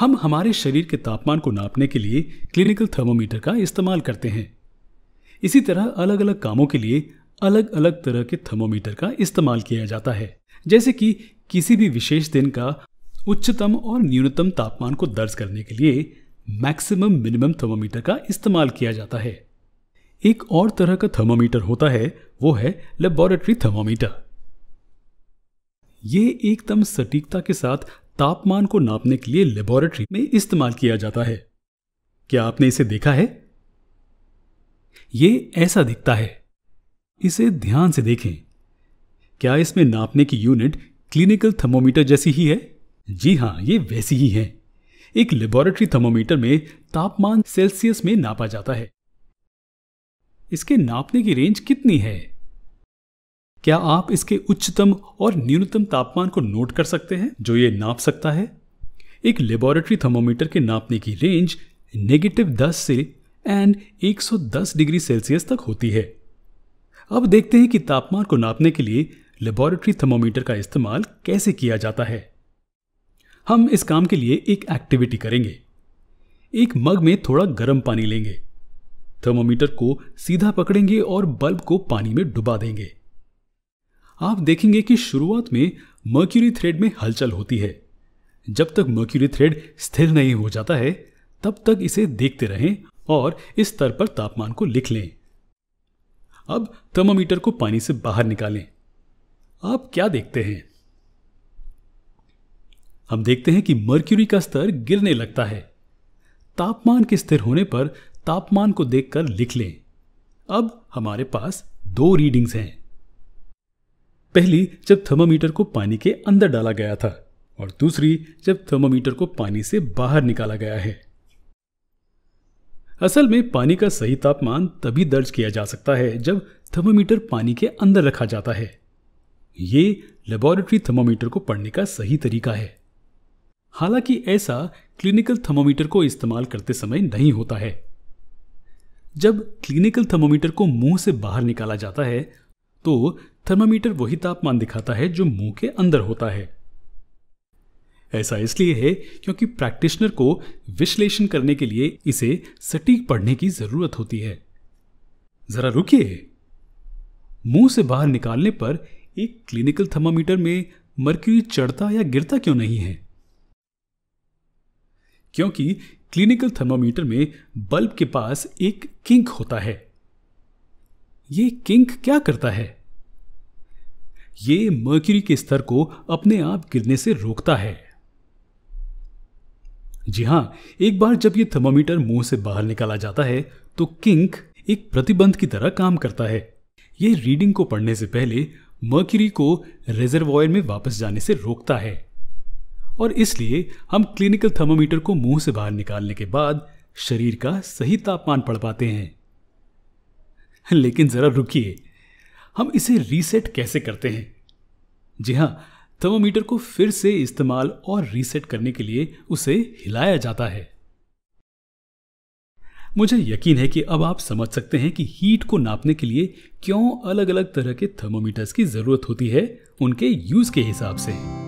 हम हमारे शरीर के तापमान को नापने के लिए क्लिनिकल थर्मोमीटर का इस्तेमाल करते हैं इसी तरह अलग अलग कामों के लिए अलग अलग तरह के थर्मोमीटर का इस्तेमाल किया जाता है जैसे कि किसी भी विशेष दिन का उच्चतम और न्यूनतम तापमान को दर्ज करने के लिए मैक्सिमम मिनिमम थर्मोमीटर का इस्तेमाल किया जाता है एक और तरह का थर्मोमीटर होता है वो है लेबोरेटरी थर्मोमीटर ये एकदम सटीकता के साथ तापमान को नापने के लिए लेबोरेटरी में इस्तेमाल किया जाता है क्या आपने इसे देखा है ये ऐसा दिखता है इसे ध्यान से देखें क्या इसमें नापने की यूनिट क्लिनिकल थर्मोमीटर जैसी ही है जी हां ये वैसी ही है एक लेबोरेटरी थर्मोमीटर में तापमान सेल्सियस में नापा जाता है इसके नापने की रेंज कितनी है क्या आप इसके उच्चतम और न्यूनतम तापमान को नोट कर सकते हैं जो ये नाप सकता है एक लेबोरेटरी थर्मोमीटर के नापने की रेंज नेगेटिव दस से एंड 110 डिग्री सेल्सियस तक होती है अब देखते हैं कि तापमान को नापने के लिए लेबोरेटरी थर्मोमीटर का इस्तेमाल कैसे किया जाता है हम इस काम के लिए एक एक्टिविटी करेंगे एक मग में थोड़ा गर्म पानी लेंगे थर्मोमीटर को सीधा पकड़ेंगे और बल्ब को पानी में डुबा देंगे आप देखेंगे कि शुरुआत में मर्क्यूरी थ्रेड में हलचल होती है जब तक मर्क्यूरी थ्रेड स्थिर नहीं हो जाता है तब तक इसे देखते रहें और इस स्तर पर तापमान को लिख लें अब थर्मामीटर को पानी से बाहर निकालें आप क्या देखते हैं हम देखते हैं कि मर्क्यूरी का स्तर गिरने लगता है तापमान के स्थिर होने पर तापमान को देखकर लिख लें अब हमारे पास दो रीडिंग्स हैं पहली जब थर्मामीटर को पानी के अंदर डाला गया था और दूसरी जब थर्मामीटर को पानी से बाहर निकाला गया है असल में पानी का सही तापमान तभी दर्ज किया जा सकता है जब थर्मामीटर पानी के अंदर रखा जाता है ये लेबोरेटरी थर्मामीटर को पढ़ने का सही तरीका है हालांकि ऐसा क्लिनिकल थर्मामीटर को इस्तेमाल करते समय नहीं होता है जब क्लिनिकल थर्मामीटर को मुंह से बाहर निकाला जाता है तो थर्मामीटर वही तापमान दिखाता है जो मुंह के अंदर होता है ऐसा इसलिए है क्योंकि प्रैक्टिशनर को विश्लेषण करने के लिए इसे सटीक पढ़ने की जरूरत होती है जरा रुकिए मुंह से बाहर निकालने पर एक क्लिनिकल थर्मामीटर में मर्क्यूरी चढ़ता या गिरता क्यों नहीं है क्योंकि क्लिनिकल थर्मामीटर में बल्ब के पास एक किंक होता है यह किंक क्या करता है ये मर्क्यूरी के स्तर को अपने आप गिरने से रोकता है जी हां एक बार जब यह थर्मोमीटर मुंह से बाहर निकाला जाता है तो किंक एक प्रतिबंध की तरह काम करता है यह रीडिंग को पढ़ने से पहले मर्क्यूरी को रिजर्वॉयर में वापस जाने से रोकता है और इसलिए हम क्लिनिकल थर्मोमीटर को मुंह से बाहर निकालने के बाद शरीर का सही तापमान पढ़ पाते हैं लेकिन जरा रुकिए हम इसे रीसेट कैसे करते हैं जी हाँ थर्मोमीटर को फिर से इस्तेमाल और रीसेट करने के लिए उसे हिलाया जाता है मुझे यकीन है कि अब आप समझ सकते हैं कि हीट को नापने के लिए क्यों अलग अलग तरह के थर्मोमीटर्स की ज़रूरत होती है उनके यूज़ के हिसाब से